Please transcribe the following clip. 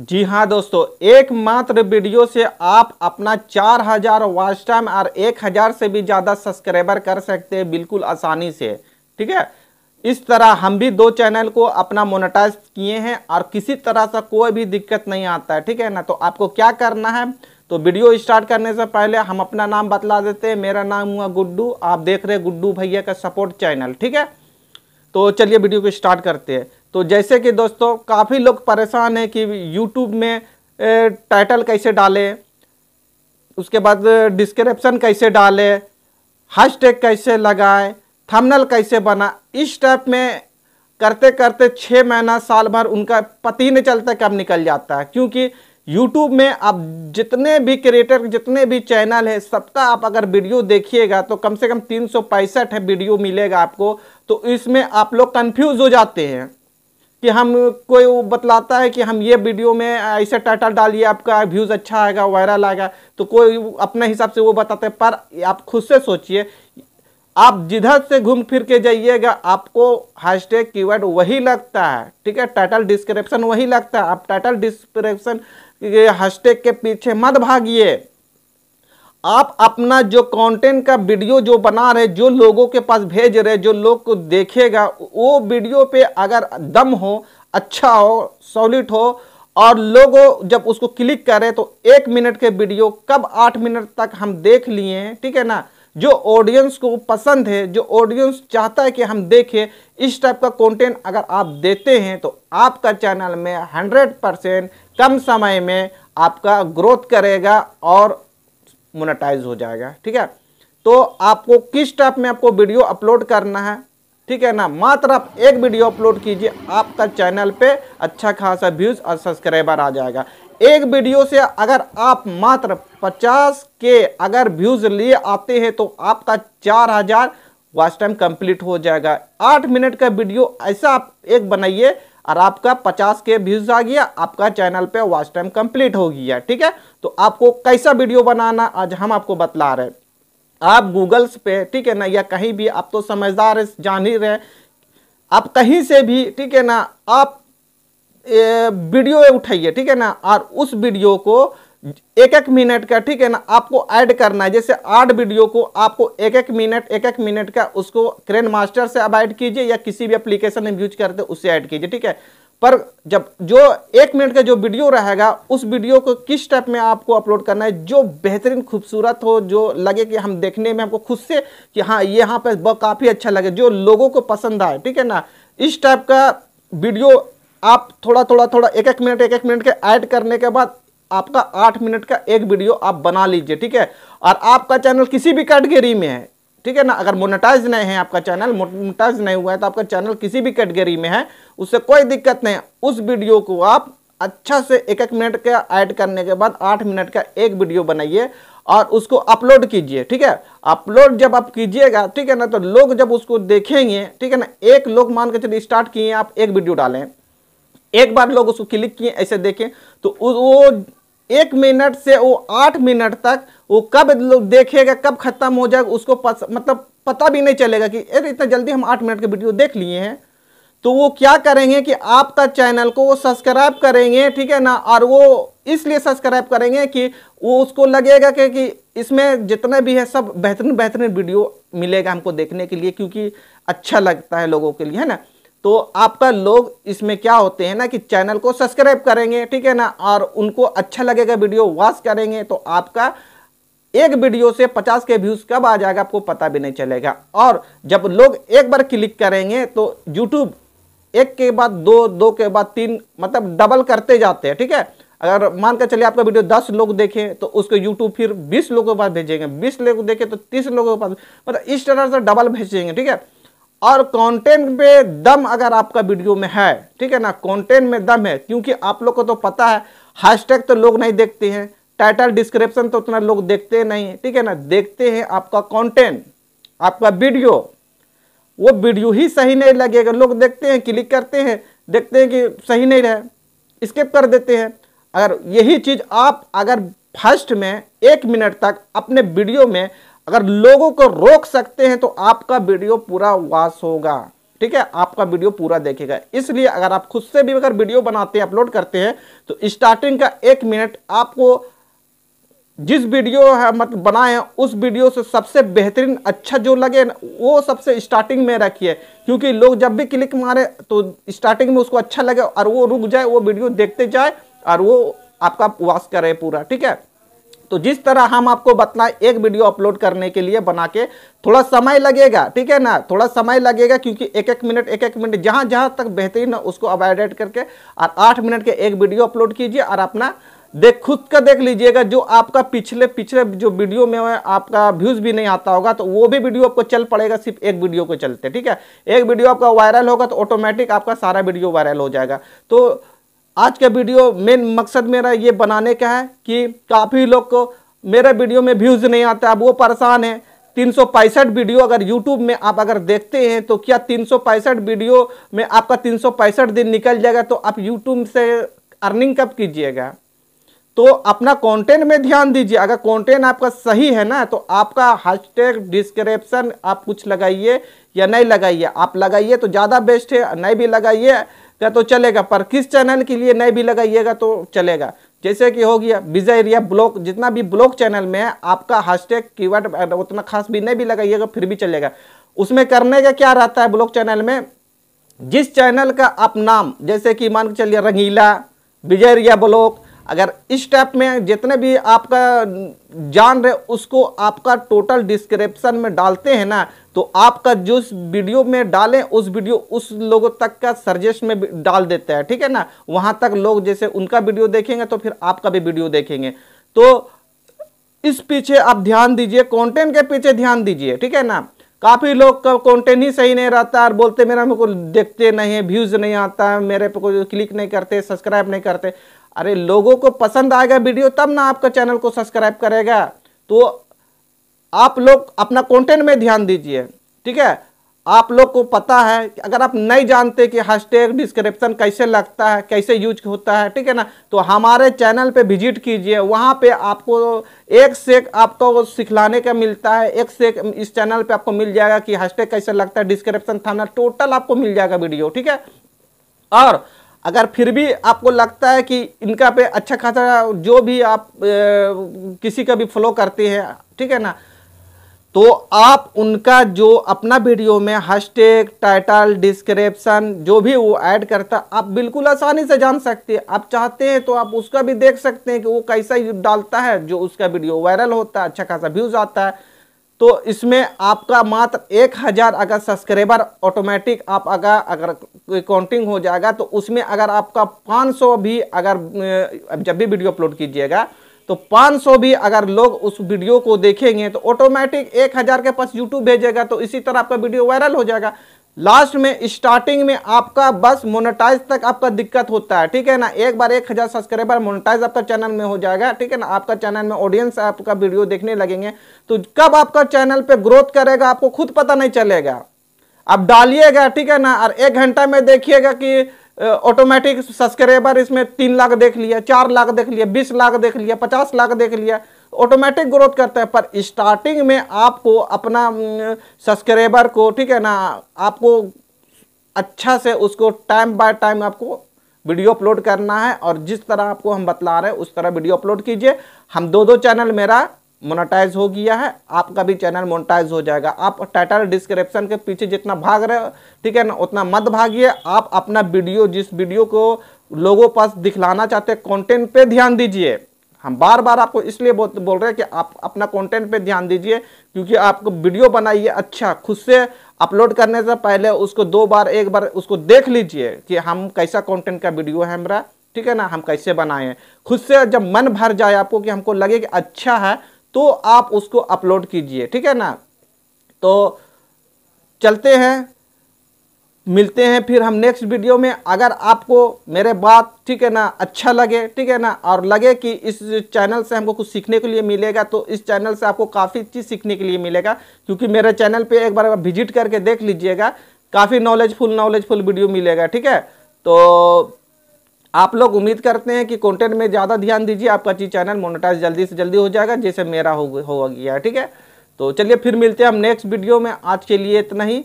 जी हाँ दोस्तों एकमात्र वीडियो से आप अपना 4000 हजार वॉच टाइम और 1000 से भी ज़्यादा सब्सक्राइबर कर सकते हैं बिल्कुल आसानी से ठीक है इस तरह हम भी दो चैनल को अपना मोनेटाइज किए हैं और किसी तरह से कोई भी दिक्कत नहीं आता है ठीक है ना तो आपको क्या करना है तो वीडियो स्टार्ट करने से पहले हम अपना नाम बतला देते हैं मेरा नाम हुआ गुड्डू आप देख रहे गुड्डू भैया का सपोर्ट चैनल ठीक है तो चलिए वीडियो को स्टार्ट करते हैं तो जैसे कि दोस्तों काफ़ी लोग परेशान हैं कि यूट्यूब में टाइटल कैसे डालें उसके बाद डिस्क्रिप्शन कैसे डालें हैशटैग कैसे लगाएं थंबनेल कैसे बना इस टाइप में करते करते छः महीना साल भर उनका पति नहीं चलता कब निकल जाता है क्योंकि यूट्यूब में आप जितने भी क्रिएटर जितने भी चैनल है सबका आप अगर वीडियो देखिएगा तो कम से कम तीन है वीडियो मिलेगा आपको तो इसमें आप लोग कन्फ्यूज़ हो जाते हैं कि हम कोई बतलाता है कि हम ये वीडियो में ऐसे टाइटल डालिए आपका व्यूज़ अच्छा आएगा वायरल आएगा तो कोई अपने हिसाब से वो बताते हैं पर आप खुद से सोचिए आप जिधर से घूम फिर के जाइएगा आपको हैशटैग कीवर्ड वही लगता है ठीक है टाइटल डिस्क्रिप्शन वही लगता है आप टाइटल डिस्क्रिप्शन हैशटैग के पीछे मत भागिए आप अपना जो कंटेंट का वीडियो जो बना रहे जो लोगों के पास भेज रहे जो लोग को देखेगा वो वीडियो पे अगर दम हो अच्छा हो सॉलिड हो और लोगों जब उसको क्लिक करें तो एक मिनट के वीडियो कब आठ मिनट तक हम देख लिए ठीक है ना जो ऑडियंस को पसंद है जो ऑडियंस चाहता है कि हम देखें इस टाइप का कंटेंट अगर आप देते हैं तो आपका चैनल में 100 परसेंट कम समय में आपका ग्रोथ करेगा और मोनेटाइज हो जाएगा ठीक है तो आपको किस टाइप में आपको वीडियो अपलोड करना है ठीक है ना मात्र आप एक वीडियो अपलोड कीजिए आपका चैनल पे अच्छा खासा व्यूज और सब्सक्राइबर आ जाएगा एक वीडियो से अगर आप मात्र 50 के अगर व्यूज लिए आते हैं तो आपका चार हजार वॉच टाइम कंप्लीट हो जाएगा आठ मिनट का वीडियो ऐसा आप एक बनाइए और आपका पचास के व्यूज आ गया आपका चैनल पे वॉच टाइम कंप्लीट हो गया ठीक है तो आपको कैसा वीडियो बनाना आज हम आपको बतला रहे हैं आप गूगल्स पे ठीक है ना या कहीं भी आप तो समझदार जान ही रहे आप कहीं से भी ठीक है ना आप ए, वीडियो उठाइए ठीक है ना और उस वीडियो को एक एक मिनट का ठीक है ना आपको ऐड करना है जैसे आठ वीडियो को आपको एक एक मिनट एक एक मिनट का उसको क्रेन मास्टर से अब ऐड कीजिए या किसी भी एप्लीकेशन में यूज करते उससे ऐड कीजिए ठीक है पर जब जो एक मिनट का जो वीडियो रहेगा उस वीडियो को किस टाइप में आपको अपलोड करना है जो बेहतरीन खूबसूरत हो जो लगे कि हम देखने में हमको खुद से कि हाँ ये यहाँ पर काफ़ी अच्छा लगे जो लोगों को पसंद आए ठीक है ना इस टाइप का वीडियो आप थोड़ा थोड़ा थोड़ा एक एक मिनट एक एक मिनट के ऐड करने के बाद आपका आठ मिनट का एक वीडियो आप बना लीजिए ठीक है और आपका चैनल किसी भी कैटेगरी में है ठीक है ना अगर मोनेटाइज नहीं है आपका चैनल मोनेटाइज नहीं हुआ है तो आपका चैनल किसी भी कैटेगरी में है उससे कोई दिक्कत नहीं उस वीडियो को आप अच्छा से एक एक मिनट का ऐड करने के बाद आठ मिनट का एक वीडियो बनाइए और उसको अपलोड कीजिए ठीक है अपलोड जब आप कीजिएगा ठीक है ना तो लोग जब उसको देखेंगे ठीक है ना एक लोग मान के चलिए स्टार्ट किए आप एक वीडियो डालें एक बार लोग उसको क्लिक किए ऐसे देखें तो वो एक मिनट से वो आठ मिनट तक वो कब लोग देखेगा कब खत्म हो जाएगा उसको पस, मतलब पता भी नहीं चलेगा कि अरे इतना जल्दी हम आठ मिनट के वीडियो देख लिए हैं तो वो क्या करेंगे कि आप तक चैनल को वो सब्सक्राइब करेंगे ठीक है ना और वो इसलिए सब्सक्राइब करेंगे कि वो उसको लगेगा कि, कि इसमें जितना भी है सब बेहतरीन बेहतरीन वीडियो मिलेगा हमको देखने के लिए क्योंकि अच्छा लगता है लोगों के लिए है ना तो आपका लोग इसमें क्या होते हैं ना कि चैनल को सब्सक्राइब करेंगे ठीक है ना और उनको अच्छा लगेगा वीडियो वॉच करेंगे तो आपका एक वीडियो से 50 के व्यूज कब आ जाएगा आपको पता भी नहीं चलेगा और जब लोग एक बार क्लिक करेंगे तो यूट्यूब एक के बाद दो दो के बाद तीन मतलब डबल करते जाते हैं ठीक है अगर मान कर चलिए आपका वीडियो दस लोग देखें तो उसको यूट्यूब फिर बीस लोगों के पास भेजेंगे बीस लोग देखें तो तीस लोगों के पास मतलब इस तरह से डबल भेजेंगे ठीक है और कंटेंट में दम अगर आपका वीडियो में है ठीक है ना कंटेंट में दम है क्योंकि आप लोग को तो पता है हैशटैग तो लोग नहीं देखते हैं टाइटल डिस्क्रिप्शन तो उतना लोग देखते नहीं है ठीक है ना देखते हैं आपका कंटेंट आपका वीडियो वो वीडियो ही सही नहीं लगेगा लोग देखते हैं क्लिक करते हैं देखते हैं कि सही नहीं रहे स्किप कर देते हैं अगर यही चीज़ आप अगर फर्स्ट में एक मिनट तक अपने वीडियो में अगर लोगों को रोक सकते हैं तो आपका वीडियो पूरा वास होगा ठीक है आपका वीडियो पूरा देखेगा इसलिए अगर आप खुद से भी अगर वीडियो बनाते हैं अपलोड करते हैं तो स्टार्टिंग का एक मिनट आपको जिस वीडियो है मतलब बनाए उस वीडियो से सबसे बेहतरीन अच्छा जो लगे ना वो सबसे स्टार्टिंग में रखिए क्योंकि लोग जब भी क्लिक मारे तो स्टार्टिंग में उसको अच्छा लगे और वो रुक जाए वो वीडियो देखते जाए और वो आपका वास करे पूरा ठीक है तो जिस तरह हम आपको बतला एक वीडियो अपलोड करने के लिए बना के थोड़ा समय लगेगा ठीक है ना थोड़ा समय लगेगा क्योंकि एक एक मिनट एक एक मिनट जहां जहां तक बेहतरीन उसको अवॉइडेट करके और आठ मिनट के एक वीडियो अपलोड कीजिए और अपना देख खुद का देख लीजिएगा जो आपका पिछले पिछले जो वीडियो में आपका व्यूज़ भी नहीं आता होगा तो वो भी वीडियो आपको चल पड़ेगा सिर्फ एक वीडियो को चलते ठीक है एक वीडियो आपका वायरल होगा तो ऑटोमेटिक आपका सारा वीडियो वायरल हो जाएगा तो आज का वीडियो मेन मकसद मेरा ये बनाने का है कि काफ़ी लोग को मेरे वीडियो में व्यूज़ नहीं आता अब वो परेशान है तीन वीडियो अगर यूट्यूब में आप अगर देखते हैं तो क्या तीन वीडियो में आपका तीन दिन निकल जाएगा तो आप यूट्यूब से अर्निंग कब कीजिएगा तो अपना कंटेंट में ध्यान दीजिए अगर कंटेंट आपका सही है ना तो आपका हैशटैग डिस्क्रिप्शन आप कुछ लगाइए या नहीं लगाइए आप लगाइए तो ज़्यादा बेस्ट है नहीं भी लगाइए का तो चलेगा पर किस चैनल के लिए नहीं भी लगाइएगा तो चलेगा जैसे कि हो गया विजय एरिया ब्लॉक जितना भी ब्लॉक चैनल में है आपका हैशटैग कीवर्ड उतना खास भी नहीं भी लगाइएगा फिर भी चलेगा उसमें करने का क्या रहता है ब्लॉक चैनल में जिस चैनल का आप नाम जैसे कि मान के चलिए रंगीला विजय एरिया ब्लॉक अगर इस स्टेप में जितने भी आपका जान रहे उसको आपका टोटल डिस्क्रिप्शन में डालते हैं ना तो आपका जो वीडियो में डालें उस वीडियो उस लोगों तक का सर्जेस्ट में डाल देता है ठीक है ना वहाँ तक लोग जैसे उनका वीडियो देखेंगे तो फिर आपका भी वीडियो देखेंगे तो इस पीछे आप ध्यान दीजिए कॉन्टेंट के पीछे ध्यान दीजिए ठीक है ना काफ़ी लोग का कॉन्टेंट ही सही नहीं रहता और बोलते मेरा मेरे को देखते नहीं है व्यूज़ नहीं आता है मेरे पे कोई क्लिक नहीं करते सब्सक्राइब नहीं करते अरे लोगों को पसंद आएगा वीडियो तब ना आपका चैनल को सब्सक्राइब करेगा तो आप लोग अपना कंटेंट में ध्यान दीजिए ठीक है आप लोग को पता है कि अगर आप नहीं जानते कि हैशटैग डिस्क्रिप्शन कैसे लगता है कैसे यूज होता है ठीक है ना तो हमारे चैनल पे विजिट कीजिए वहाँ पे आपको एक से एक आपको तो सिखलाने का मिलता है एक से एक इस चैनल पे आपको मिल जाएगा कि हैशटैग कैसे लगता है डिस्क्रिप्शन थाना टोटल आपको मिल जाएगा वीडियो ठीक है और अगर फिर भी आपको लगता है कि इनका पे अच्छा खासा जो भी आप ए, किसी का भी फॉलो करते हैं ठीक है ना तो आप उनका जो अपना वीडियो में हैशटैग टाइटल डिस्क्रिप्शन जो भी वो ऐड करता आप बिल्कुल आसानी से जान सकते हैं आप चाहते हैं तो आप उसका भी देख सकते हैं कि वो कैसा डालता है जो उसका वीडियो वायरल होता है अच्छा खासा व्यूज़ आता है तो इसमें आपका मात्र एक हज़ार अगर सब्सक्राइबर ऑटोमेटिक आप अगर अगर काउंटिंग हो जाएगा तो उसमें अगर आपका 500 भी अगर जब भी वीडियो अपलोड कीजिएगा तो 500 भी अगर लोग उस वीडियो को देखेंगे तो ऑटोमेटिक एक हजार के पास यूट्यूब भेजेगा तो इसी तरह आपका वीडियो वायरल हो जाएगा लास्ट में स्टार्टिंग में आपका बस मोनेटाइज तक आपका दिक्कत होता है ठीक है ना एक बार एक हज़ार सब्सक्राइबर मोनेटाइज आपका चैनल में हो जाएगा ठीक है ना आपका चैनल में ऑडियंस आपका वीडियो देखने लगेंगे तो कब आपका चैनल पे ग्रोथ करेगा आपको खुद पता नहीं चलेगा आप डालिएगा ठीक है ना और एक घंटा में देखिएगा कि ऑटोमेटिक सब्सक्राइबर इसमें तीन लाख देख लिया चार लाख देख लिया बीस लाख देख लिया पचास लाख देख लिया ऑटोमेटिक ग्रोथ करता है पर स्टार्टिंग में आपको अपना सब्सक्राइबर को ठीक है ना आपको अच्छा से उसको टाइम बाय टाइम आपको वीडियो अपलोड करना है और जिस तरह आपको हम बतला रहे हैं उस तरह वीडियो अपलोड कीजिए हम दो दो चैनल मेरा मोनेटाइज हो गया है आपका भी चैनल मोनेटाइज हो जाएगा आप टाइटल डिस्क्रिप्शन के पीछे जितना भाग रहे हो ठीक है ना उतना मत भागिए आप अपना वीडियो जिस वीडियो को लोगों पास दिखलाना चाहते हैं कंटेंट पे ध्यान दीजिए हम बार बार आपको इसलिए बोल बोल रहे हैं कि आप अपना कंटेंट पे ध्यान दीजिए क्योंकि आपको वीडियो बनाइए अच्छा खुद से अपलोड करने से पहले उसको दो बार एक बार उसको देख लीजिए कि हम कैसा कंटेंट का वीडियो है हमारा ठीक है ना हम कैसे बनाएं खुद से जब मन भर जाए आपको कि हमको लगे कि अच्छा है तो आप उसको अपलोड कीजिए ठीक है ना तो चलते हैं मिलते हैं फिर हम नेक्स्ट वीडियो में अगर आपको मेरे बात ठीक है ना अच्छा लगे ठीक है ना और लगे कि इस चैनल से हमको कुछ सीखने के लिए मिलेगा तो इस चैनल से आपको काफ़ी चीज़ सीखने के लिए मिलेगा क्योंकि मेरे चैनल पे एक बार विजिट करके देख लीजिएगा काफ़ी नॉलेजफुल नॉलेजफुल वीडियो मिलेगा ठीक है तो आप लोग उम्मीद करते हैं कि कॉन्टेंट में ज़्यादा ध्यान दीजिए आपका चीज चैनल मोनोटाइज जल्दी से जल्दी हो जाएगा जैसे मेरा हो गया ठीक है तो चलिए फिर मिलते हैं हम नेक्स्ट वीडियो में आज के लिए इतना ही